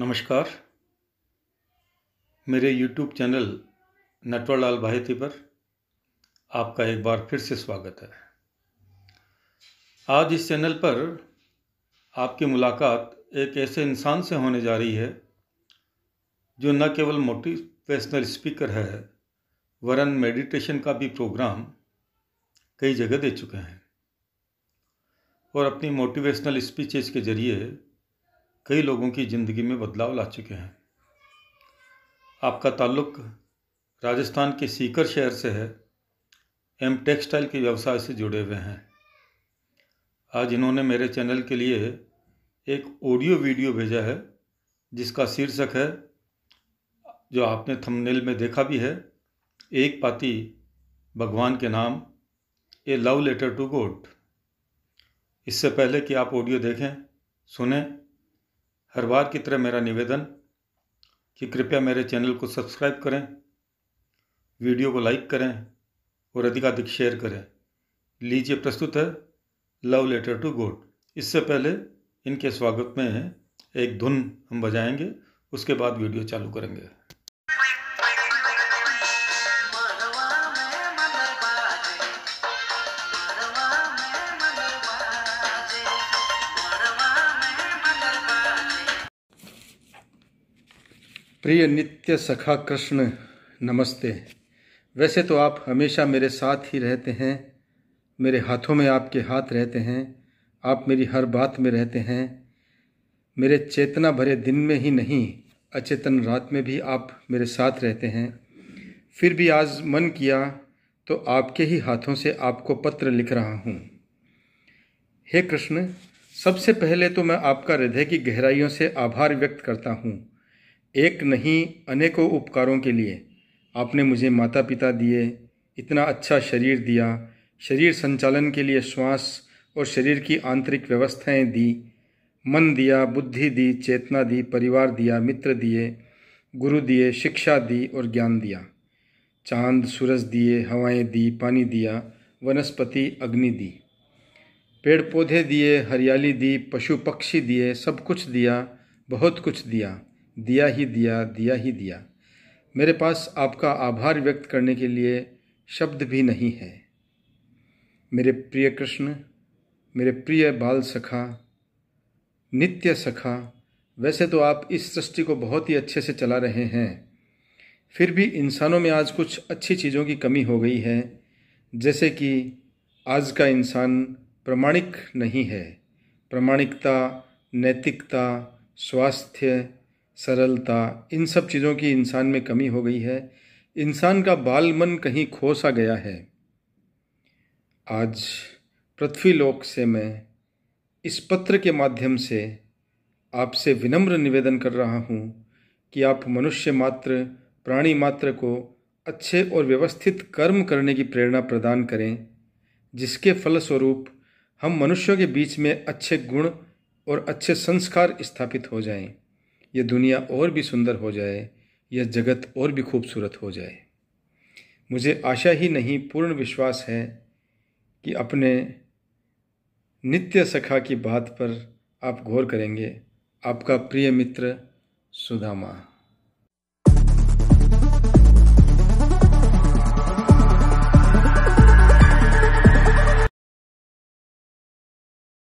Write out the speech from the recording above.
नमस्कार मेरे YouTube channel Natwarlal भाईती पर आपका एक बार फिर से स्वागत है आज इस चैनल पर आपकी मुलाकात एक ऐसे इंसान से होने जा रही है जो न केवल मोटिवेशनल स्पीकर है वरन मेडिटेशन का भी प्रोग्राम कई जगह दे चुके हैं और अपनी मोटिवेशनल स्पीचेज के ज़रिए कई लोगों की ज़िंदगी में बदलाव ला चुके हैं आपका ताल्लुक राजस्थान के सीकर शहर से है एम टेक्सटाइल के व्यवसाय से जुड़े हुए हैं आज इन्होंने मेरे चैनल के लिए एक ऑडियो वीडियो भेजा है जिसका शीर्षक है जो आपने थंबनेल में देखा भी है एक पाती भगवान के नाम a love letter to God इससे पहले कि आप ऑडियो देखें सुने हर बार की तरह मेरा निवेदन कि कृपया मेरे चैनल को सब्सक्राइब करें वीडियो को लाइक करें और अधिकाधिक शेयर करें लीजिए प्रस्तुत है लव लेटर टू गॉड इससे पहले इनके स्वागत में है एक धुन हम बजाएंगे उसके बाद वीडियो चालू करेंगे प्रिय नित्य सखा कृष्ण नमस्ते वैसे तो आप हमेशा मेरे साथ ही रहते हैं मेरे हाथों में आपके हाथ रहते हैं आप मेरी हर बात में रहते हैं मेरे चेतना भरे दिन में ही नहीं अचेतन रात में भी आप मेरे साथ रहते हैं फिर भी आज मन किया तो आपके ही हाथों से आपको पत्र लिख रहा हूँ हे कृष्ण सबसे पहले तो मैं आपका हृदय की गहराइयों से आभार व्यक्त करता हूँ एक नहीं अनेकों उपकारों के लिए आपने मुझे माता पिता दिए इतना अच्छा शरीर दिया शरीर संचालन के लिए श्वास और शरीर की आंतरिक व्यवस्थाएं दी मन दिया बुद्धि दी चेतना दी परिवार दिया मित्र दिए गुरु दिए शिक्षा दी और ज्ञान दिया चांद सूरज दिए हवाएं दी पानी दिया वनस्पति अग्नि दी पेड़ पौधे दिए हरियाली दी पशु पक्षी दिए सब कुछ दिया बहुत कुछ दिया दिया ही दिया दिया ही दिया मेरे पास आपका आभार व्यक्त करने के लिए शब्द भी नहीं है मेरे प्रिय कृष्ण मेरे प्रिय बाल सखा नित्य सखा वैसे तो आप इस सृष्टि को बहुत ही अच्छे से चला रहे हैं फिर भी इंसानों में आज कुछ अच्छी चीज़ों की कमी हो गई है जैसे कि आज का इंसान प्रमाणिक नहीं है प्रमाणिकता नैतिकता स्वास्थ्य सरलता इन सब चीज़ों की इंसान में कमी हो गई है इंसान का बाल मन कहीं खो सा गया है आज पृथ्वी लोक से मैं इस पत्र के माध्यम से आपसे विनम्र निवेदन कर रहा हूँ कि आप मनुष्य मात्र प्राणी मात्र को अच्छे और व्यवस्थित कर्म करने की प्रेरणा प्रदान करें जिसके फलस्वरूप हम मनुष्यों के बीच में अच्छे गुण और अच्छे संस्कार स्थापित हो जाएं। यह दुनिया और भी सुंदर हो जाए यह जगत और भी खूबसूरत हो जाए मुझे आशा ही नहीं पूर्ण विश्वास है कि अपने नित्य सखा की बात पर आप गौर करेंगे आपका प्रिय मित्र सुदामा